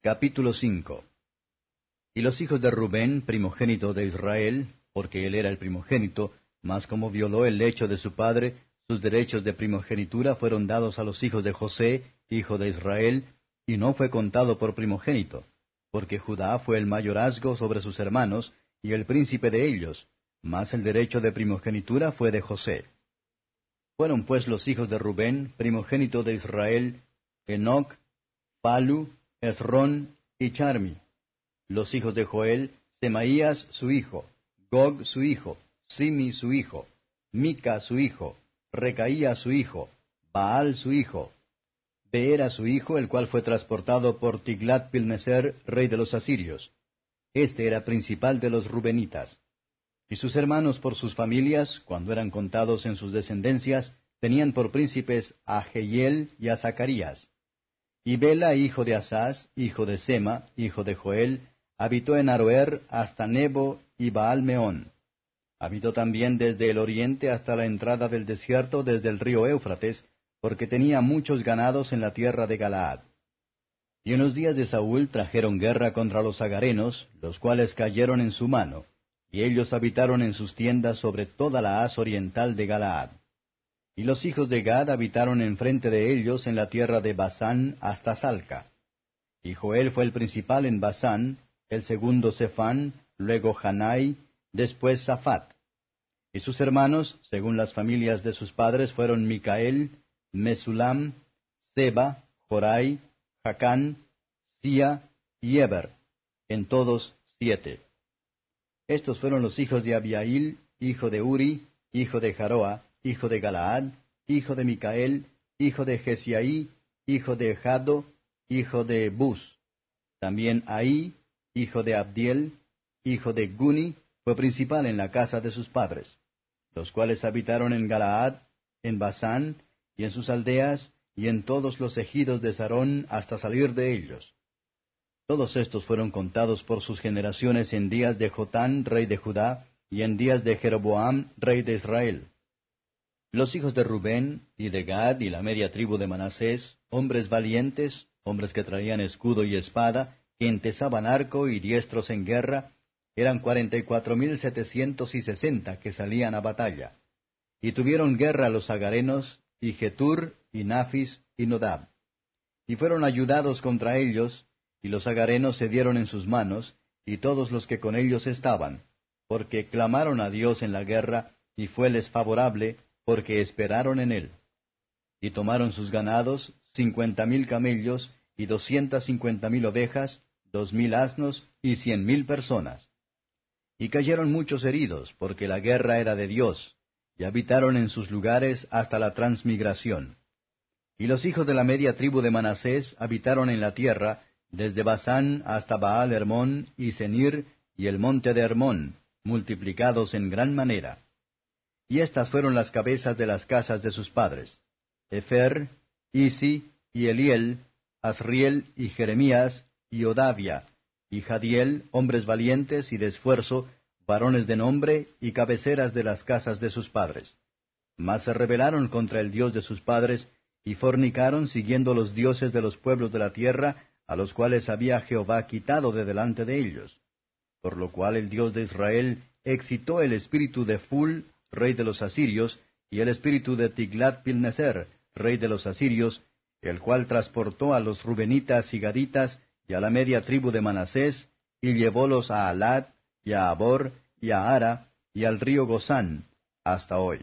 Capítulo 5 Y los hijos de Rubén, primogénito de Israel, porque él era el primogénito, mas como violó el lecho de su padre, sus derechos de primogenitura fueron dados a los hijos de José, hijo de Israel, y no fue contado por primogénito, porque Judá fue el mayorazgo sobre sus hermanos y el príncipe de ellos, mas el derecho de primogenitura fue de José. Fueron pues los hijos de Rubén, primogénito de Israel, Enoch, Palu, Esrón y Charmi. Los hijos de Joel, Semaías su hijo, Gog su hijo, Simi su hijo, Mica su hijo, Recaía su hijo, Baal su hijo, Beera su hijo, el cual fue transportado por tiglat rey de los asirios. Este era principal de los rubenitas. Y sus hermanos por sus familias, cuando eran contados en sus descendencias, tenían por príncipes a Jehiel y a Zacarías. Y Bela, hijo de Asás, hijo de Sema, hijo de Joel, habitó en Aroer hasta Nebo y Baalmeón. Habitó también desde el oriente hasta la entrada del desierto desde el río Éufrates, porque tenía muchos ganados en la tierra de Galaad. Y en los días de Saúl trajeron guerra contra los agarenos, los cuales cayeron en su mano, y ellos habitaron en sus tiendas sobre toda la haz oriental de Galaad. Y los hijos de Gad habitaron enfrente de ellos en la tierra de Basán hasta Salca. Y Joel fue el principal en Basán, el segundo Cefán, luego Hanai, después Safat. Y sus hermanos, según las familias de sus padres, fueron Micael, Mesulam, Seba, Jorai, Jacán, Sia y Eber, en todos siete. Estos fueron los hijos de Abiail, hijo de Uri, hijo de Jaroa, hijo de Galaad, hijo de Micael, hijo de Jesiaí, hijo de Jado, hijo de Bus. También Ahí, hijo de Abdiel, hijo de Guni, fue principal en la casa de sus padres, los cuales habitaron en Galaad, en Basán, y en sus aldeas, y en todos los ejidos de Sarón hasta salir de ellos. Todos estos fueron contados por sus generaciones en días de Jotán, rey de Judá, y en días de Jeroboam, rey de Israel. Los hijos de Rubén y de Gad y la media tribu de Manasés, hombres valientes, hombres que traían escudo y espada, que entesaban arco y diestros en guerra, eran cuarenta y cuatro mil setecientos y sesenta que salían a batalla. Y tuvieron guerra los agarenos, y Getur, y Nafis, y Nodab. Y fueron ayudados contra ellos, y los agarenos se dieron en sus manos, y todos los que con ellos estaban, porque clamaron a Dios en la guerra, y fueles favorable, porque esperaron en él. Y tomaron sus ganados, cincuenta mil camellos, y doscientas cincuenta mil ovejas, dos mil asnos, y cien mil personas. Y cayeron muchos heridos, porque la guerra era de Dios, y habitaron en sus lugares hasta la transmigración. Y los hijos de la media tribu de Manasés habitaron en la tierra, desde Basán hasta Baal Hermón y Senir y el monte de Hermón, multiplicados en gran manera. Y estas fueron las cabezas de las casas de sus padres. Efer, Isi, y Eliel, Asriel y Jeremías, y Odavia, y Jadiel, hombres valientes y de esfuerzo, varones de nombre y cabeceras de las casas de sus padres. Mas se rebelaron contra el Dios de sus padres, y fornicaron siguiendo los dioses de los pueblos de la tierra, a los cuales había Jehová quitado de delante de ellos. Por lo cual el Dios de Israel excitó el espíritu de Ful rey de los asirios, y el espíritu de Tiglat-Pilneser, rey de los asirios, el cual transportó a los rubenitas y gaditas y a la media tribu de Manasés, y llevólos a Alad, y a Abor, y a Ara, y al río Gozán, hasta hoy.